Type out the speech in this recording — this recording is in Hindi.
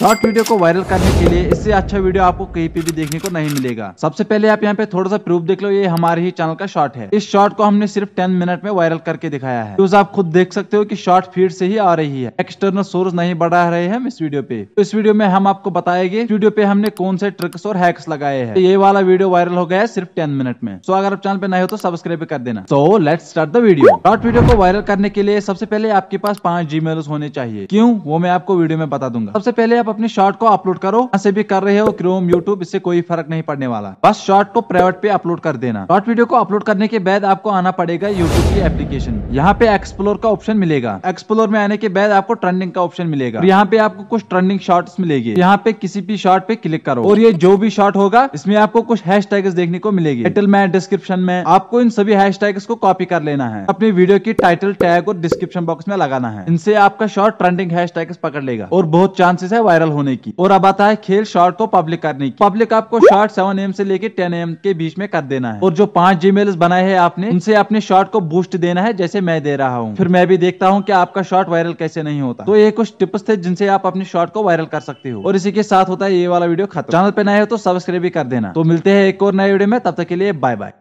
शॉर्ट वीडियो को वायरल करने के लिए इससे अच्छा वीडियो आपको कहीं पे भी देखने को नहीं मिलेगा सबसे पहले आप यहाँ पे थोड़ा सा प्रूफ देख लो ये हमारे ही चैनल का शॉर्ट है इस शॉर्ट को हमने सिर्फ 10 मिनट में वायरल करके दिखाया है यूज आप खुद देख सकते हो कि शॉर्ट फीड से ही आ रही है एक्सटर्नल सोर्स नहीं बढ़ा रहे हैं हम इस वीडियो पे तो इस वीडियो में हम आपको बताएंगे वीडियो पे हमने कौन से ट्रिक्स और हैक्स लगाए हैं तो ये वाला वीडियो वायरल हो गया है सिर्फ टेन मिनट में सो तो अगर आप चैनल पे नहीं हो तो सब्सक्राइब कर देना सो लेट स्टार्ट दीडियो वीडियो शॉर्ट वीडियो को वायरल करने के लिए सबसे पहले आपके पास पांच जी होने चाहिए क्यूँ वो मैं आपको वीडियो में बता दूंगा सबसे पहले आप आप अपने शॉर्ट को अपलोड करो ऐसे भी कर रहे हो क्रोम यूट्यूब इससे कोई फर्क नहीं पड़ने वाला बस शॉर्ट को प्राइवेट पे अपलोड कर देना शॉर्ट वीडियो को अपलोड करने के बाद आपको आना पड़ेगा यूट्यूब की एप्लीकेशन यहाँ पे एक्सप्लोर का ऑप्शन मिलेगा एक्सप्लोर में आने के बाद आपको ट्रेंडिंग का ऑप्शन मिलेगा यहाँ पे आपको कुछ ट्रेंडिंग शॉर्ट्स मिलेगी यहाँ पे किसी भी शॉर्ट पे क्लिक करो और ये जो भी शॉर्ट होगा इसमें आपको कुछ हैश देखने को मिलेगी टाइटल में डिस्क्रिप्शन में आपको इन सभी हैश को कॉपी कर लेना है अपनी वीडियो की टाइटल टैग और डिस्क्रिप्शन बॉक्स में लगाना है इनसे आपका शॉर्ट ट्रेंडिंग हैश पकड़ लेगा और बहुत चांसेस है वायरल वायरल होने की और अब आता है खेल शॉर्ट को पब्लिक करने की पब्लिक आपको शॉर्ट सेवन एम से लेके टेन एम के बीच में कर देना है और जो पांच जी बनाए हैं आपने उनसे अपने शॉर्ट को बूस्ट देना है जैसे मैं दे रहा हूँ फिर मैं भी देखता हूँ की आपका शॉर्ट वायरल कैसे नहीं होता तो ये कुछ टिप्स थे जिनसे आप अपने शॉर्ट को वायरल कर सकते हो और इसी के साथ होता है ये वाला वीडियो खत्म चैनल पे नए हो तो सब्सक्राइब भी कर देना तो मिलते हैं एक और नए वीडियो में तब तक के लिए बाय बाय